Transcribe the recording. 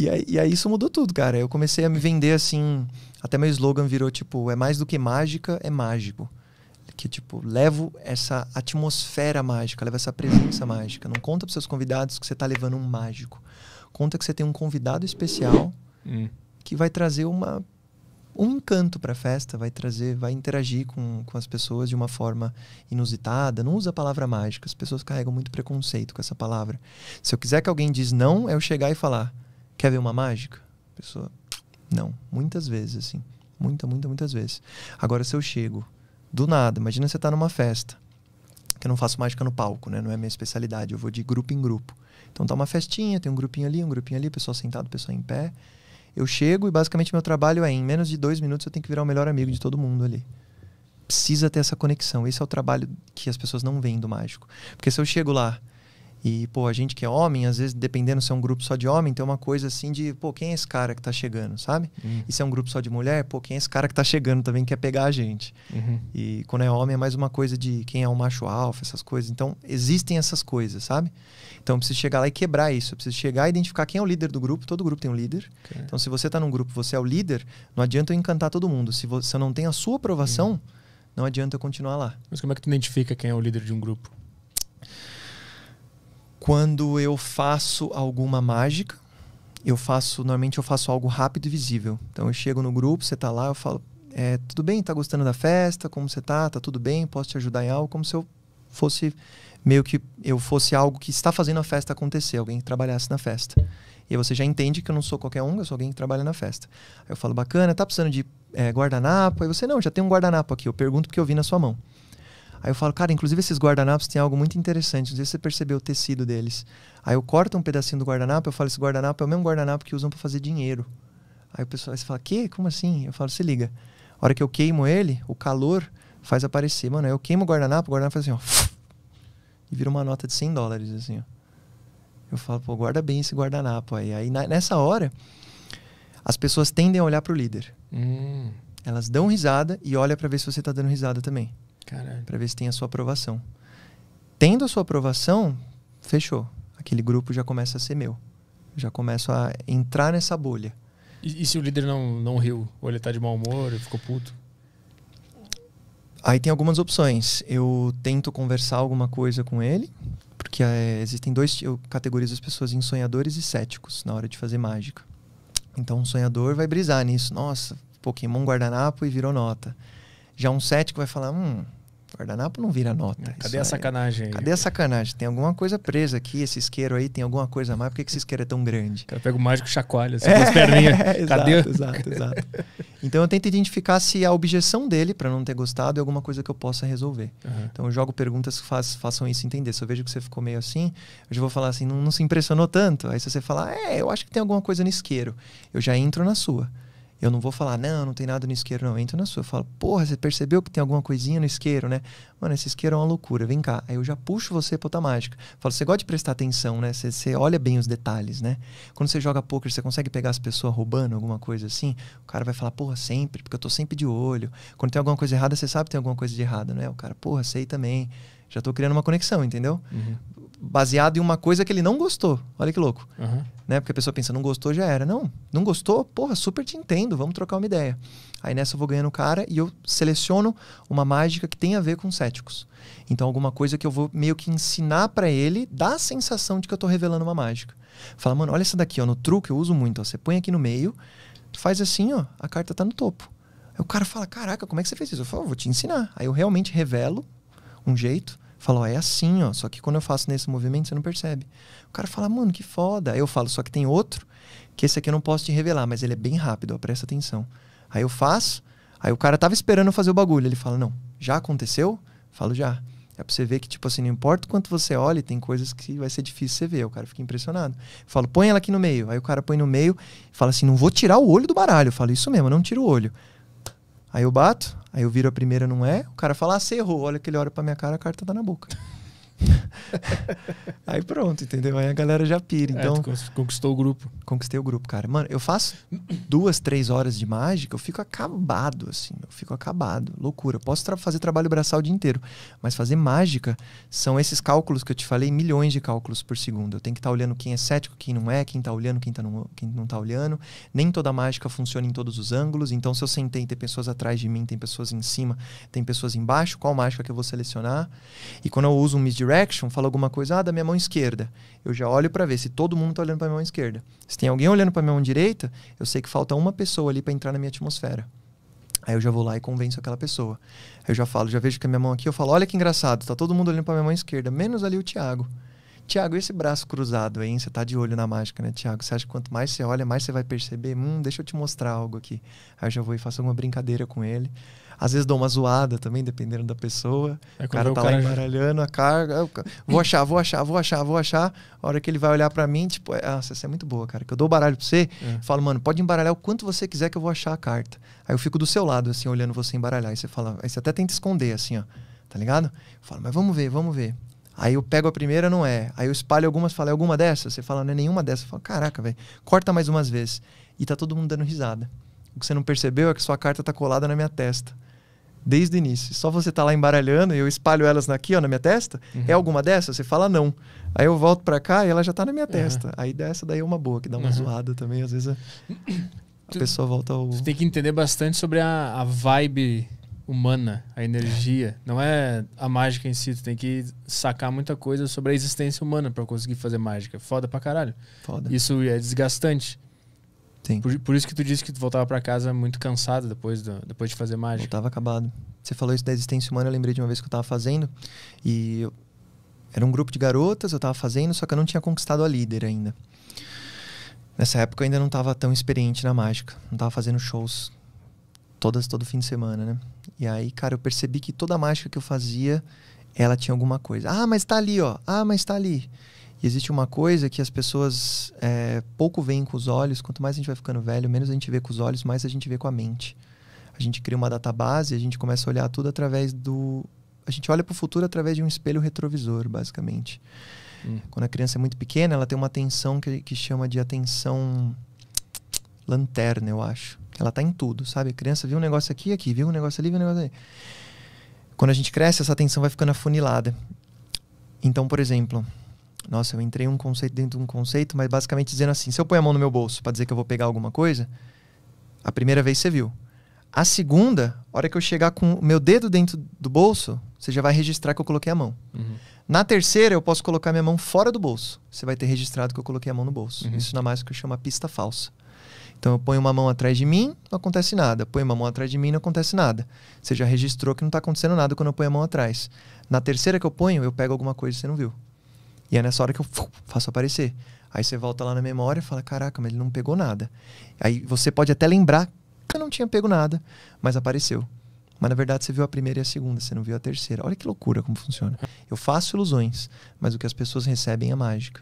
E aí, e aí isso mudou tudo, cara. Eu comecei a me vender assim. Até meu slogan virou tipo: é mais do que mágica, é mágico. Que tipo, levo essa atmosfera mágica, levo essa presença mágica. Não conta pros seus convidados que você tá levando um mágico. Conta que você tem um convidado especial hum. que vai trazer uma um encanto para a festa, vai trazer, vai interagir com, com as pessoas de uma forma inusitada. Não usa a palavra mágica, as pessoas carregam muito preconceito com essa palavra. Se eu quiser que alguém diz não, é eu chegar e falar: Quer ver uma mágica? Pessoa, não. Muitas vezes, assim. Muita, muita, muitas vezes. Agora, se eu chego do nada, imagina você tá numa festa, que eu não faço mágica no palco, né? Não é minha especialidade. Eu vou de grupo em grupo. Então tá uma festinha, tem um grupinho ali, um grupinho ali, pessoal sentado, pessoal em pé. Eu chego e basicamente meu trabalho é em menos de dois minutos eu tenho que virar o melhor amigo de todo mundo ali. Precisa ter essa conexão. Esse é o trabalho que as pessoas não veem do mágico. Porque se eu chego lá e, pô, a gente que é homem, às vezes, dependendo se é um grupo só de homem, tem uma coisa assim de, pô, quem é esse cara que tá chegando, sabe? Uhum. E se é um grupo só de mulher, pô, quem é esse cara que tá chegando também quer pegar a gente. Uhum. E quando é homem é mais uma coisa de quem é o um macho alfa, essas coisas. Então, existem essas coisas, sabe? Então, eu preciso chegar lá e quebrar isso. Eu preciso chegar e identificar quem é o líder do grupo. Todo grupo tem um líder. Okay. Então, se você tá num grupo, você é o líder, não adianta eu encantar todo mundo. Se você não tem a sua aprovação, uhum. não adianta eu continuar lá. Mas como é que tu identifica quem é o líder de um grupo? quando eu faço alguma mágica, eu faço, normalmente eu faço algo rápido e visível. Então eu chego no grupo, você tá lá, eu falo, é, tudo bem, tá gostando da festa? Como você tá? Tá tudo bem? Posso te ajudar em algo? Como se eu fosse meio que eu fosse algo que está fazendo a festa acontecer, alguém que trabalhasse na festa. E aí você já entende que eu não sou qualquer um, eu sou alguém que trabalha na festa. Aí eu falo, bacana, tá precisando de é, guardanapo? Aí você, não, já tem um guardanapo aqui, eu pergunto porque eu vi na sua mão. Aí eu falo, cara, inclusive esses guardanapos têm algo muito interessante. Não sei se você percebeu o tecido deles. Aí eu corto um pedacinho do guardanapo, eu falo, esse guardanapo é o mesmo guardanapo que usam para fazer dinheiro. Aí o pessoal fala, que? Como assim? Eu falo, se liga. A hora que eu queimo ele, o calor faz aparecer. Mano, eu queimo o guardanapo, o guardanapo faz assim, ó. E vira uma nota de 100 dólares, assim, ó. Eu falo, pô, guarda bem esse guardanapo aí. Aí nessa hora, as pessoas tendem a olhar pro líder. Hum. Elas dão risada e olha para ver se você tá dando risada também. Para ver se tem a sua aprovação. Tendo a sua aprovação, fechou. Aquele grupo já começa a ser meu. Já começo a entrar nessa bolha. E, e se o líder não, não riu? Ou ele tá de mau humor, ficou puto? Aí tem algumas opções. Eu tento conversar alguma coisa com ele, porque é, existem dois. Eu categorizo as pessoas em sonhadores e céticos na hora de fazer mágica. Então, um sonhador vai brisar nisso. Nossa, Pokémon guardanapo e virou nota. Já um cético vai falar: hum, guardanapo não vira nota. É, cadê a sacanagem? Aí? Cadê a sacanagem? Tem alguma coisa presa aqui, esse isqueiro aí tem alguma coisa a mais, por que, esse isqueiro é tão grande? Eu pego o mágico chacoalha, assim, é, com as perninhas. É, Cadê? Exato, exato, exato. Então eu tento identificar se a objeção dele, para não ter gostado, é alguma coisa que eu possa resolver. Uhum. Então eu jogo perguntas que faz, façam isso entender. Se eu vejo que você ficou meio assim, eu já vou falar assim, não, não se impressionou tanto. Aí se você falar, é, eu acho que tem alguma coisa no isqueiro, eu já entro na sua. Eu não vou falar, não, não tem nada no isqueiro, não. Eu entro na sua, eu falo, porra, você percebeu que tem alguma coisinha no isqueiro, né? Mano, esse isqueiro é uma loucura, vem cá. Aí eu já puxo você pra outra mágica. Falo, você gosta de prestar atenção, né? Você, você olha bem os detalhes, né? Quando você joga poker, você consegue pegar as pessoas roubando alguma coisa assim? O cara vai falar, porra, sempre, porque eu tô sempre de olho. Quando tem alguma coisa errada, você sabe que tem alguma coisa de errada, né? O cara, porra, sei também já estou criando uma conexão, entendeu? Uhum baseado em uma coisa que ele não gostou. Olha que louco. Uhum. Né? Porque a pessoa pensa, não gostou, já era. Não, não gostou? Porra, super te entendo, vamos trocar uma ideia. Aí nessa eu vou ganhando o cara e eu seleciono uma mágica que tem a ver com céticos. Então alguma coisa que eu vou meio que ensinar para ele, dá a sensação de que eu tô revelando uma mágica. Fala, mano, olha essa daqui, ó, no truque eu uso muito, ó, você põe aqui no meio, faz assim, ó, a carta tá no topo. Aí o cara fala, caraca, como é que você fez isso? Eu falo, vou te ensinar. Aí eu realmente revelo um jeito Falo, ó, é assim, ó. Só que quando eu faço nesse movimento, você não percebe. O cara fala, mano, que foda. Aí eu falo, só que tem outro, que esse aqui eu não posso te revelar, mas ele é bem rápido, ó, presta atenção. Aí eu faço, aí o cara tava esperando fazer o bagulho. Ele fala, não, já aconteceu? Falo, já. É pra você ver que, tipo assim, não importa o quanto você olha, tem coisas que vai ser difícil você ver. O cara fica impressionado. Eu falo, põe ela aqui no meio. Aí o cara põe no meio e fala assim: não vou tirar o olho do baralho. Eu falo, isso mesmo, não tiro o olho. Aí eu bato, aí eu viro a primeira, não é. O cara fala, ah, você errou. Olha que ele olha pra minha cara, a carta tá na boca. aí pronto, entendeu? Aí a galera já pira. É, então, é, conquistou o grupo. Conquistei o grupo, cara. Mano, eu faço duas, três horas de mágica, eu fico acabado, assim. Eu fico acabado. Loucura. Eu posso tra fazer trabalho braçal o dia inteiro. Mas fazer mágica são esses cálculos que eu te falei, milhões de cálculos por segundo. Eu tenho que estar tá olhando quem é cético, quem não é, quem tá olhando, quem, tá não, quem não tá olhando. Nem toda mágica funciona em todos os ângulos. Então, se eu sentei, tem pessoas atrás de mim, tem pessoas em cima, tem pessoas embaixo, qual mágica que eu vou selecionar? E quando eu uso um misdirect, direction fala alguma coisa, ah, da minha mão esquerda. Eu já olho para ver se todo mundo está olhando para minha mão esquerda. Se tem alguém olhando para minha mão direita, eu sei que falta uma pessoa ali para entrar na minha atmosfera. Aí eu já vou lá e convenço aquela pessoa. Aí eu já falo, já vejo que a minha mão aqui, eu falo, olha que engraçado, tá todo mundo olhando para minha mão esquerda, menos ali o Tiago. Tiago, esse braço cruzado aí, hein? você tá de olho na mágica, né, Tiago? Você acha que quanto mais você olha, mais você vai perceber, hum, deixa eu te mostrar algo aqui. Aí eu já vou e faço alguma brincadeira com ele. Às vezes dou uma zoada também, dependendo da pessoa. É o cara tá o cara lá embaralhando já... a carga. Vou achar, vou achar, vou achar, vou achar. A hora que ele vai olhar para mim, tipo, é, ah, você é muito boa, cara. Que eu dou o baralho pra você, é. falo, mano, pode embaralhar o quanto você quiser que eu vou achar a carta. Aí eu fico do seu lado, assim, olhando você embaralhar. Aí você fala, aí você até tenta esconder, assim, ó. Tá ligado? Eu falo, mas vamos ver, vamos ver. Aí eu pego a primeira, não é. Aí eu espalho algumas, falo, é alguma dessas? Você fala, não é nenhuma dessas. Eu falo, caraca, velho, corta mais umas vezes. E tá todo mundo dando risada. O que você não percebeu é que sua carta tá colada na minha testa. Desde o início. Só você tá lá embaralhando e eu espalho elas aqui, ó, na minha testa. Uhum. É alguma dessas? Você fala não. Aí eu volto pra cá e ela já tá na minha uhum. testa. Aí dessa daí é uma boa, que dá uma uhum. zoada também. Às vezes a, a tu, pessoa volta ao. Você tem que entender bastante sobre a, a vibe humana, a energia. Não é a mágica em si. Tu tem que sacar muita coisa sobre a existência humana para conseguir fazer mágica. Foda pra caralho. Foda. Isso é desgastante. Sim. Por, por isso que tu disse que tu voltava para casa muito cansado depois, do, depois de fazer mágica. tava acabado. Você falou isso da existência humana, eu lembrei de uma vez que eu tava fazendo. E eu... era um grupo de garotas, eu tava fazendo, só que eu não tinha conquistado a líder ainda. Nessa época eu ainda não tava tão experiente na mágica, não tava fazendo shows todas todo fim de semana, né? E aí, cara, eu percebi que toda mágica que eu fazia, ela tinha alguma coisa. Ah, mas tá ali, ó. Ah, mas tá ali. E existe uma coisa que as pessoas é, pouco veem com os olhos. Quanto mais a gente vai ficando velho, menos a gente vê com os olhos, mais a gente vê com a mente. A gente cria uma database, a gente começa a olhar tudo através do. A gente olha para o futuro através de um espelho retrovisor, basicamente. Hum. Quando a criança é muito pequena, ela tem uma atenção que, que chama de atenção lanterna, eu acho. Ela tá em tudo, sabe? A criança viu um negócio aqui, aqui, viu um negócio ali, viu um negócio ali. Quando a gente cresce, essa atenção vai ficando afunilada. Então, por exemplo, nossa, eu entrei um conceito dentro de um conceito, mas basicamente dizendo assim: se eu pôr a mão no meu bolso para dizer que eu vou pegar alguma coisa, a primeira vez você viu. A segunda, a hora que eu chegar com o meu dedo dentro do bolso, você já vai registrar que eu coloquei a mão. Uhum. Na terceira, eu posso colocar minha mão fora do bolso. Você vai ter registrado que eu coloquei a mão no bolso. Uhum. Isso na chamo chama pista falsa. Então eu ponho uma mão atrás de mim, não acontece nada. Põe uma mão atrás de mim, não acontece nada. Você já registrou que não está acontecendo nada quando eu ponho a mão atrás. Na terceira que eu ponho, eu pego alguma coisa que você não viu. E é nessa hora que eu faço aparecer. Aí você volta lá na memória e fala: caraca, mas ele não pegou nada. Aí você pode até lembrar que eu não tinha pego nada, mas apareceu. Mas na verdade você viu a primeira e a segunda, você não viu a terceira. Olha que loucura como funciona. Eu faço ilusões, mas o que as pessoas recebem é mágica.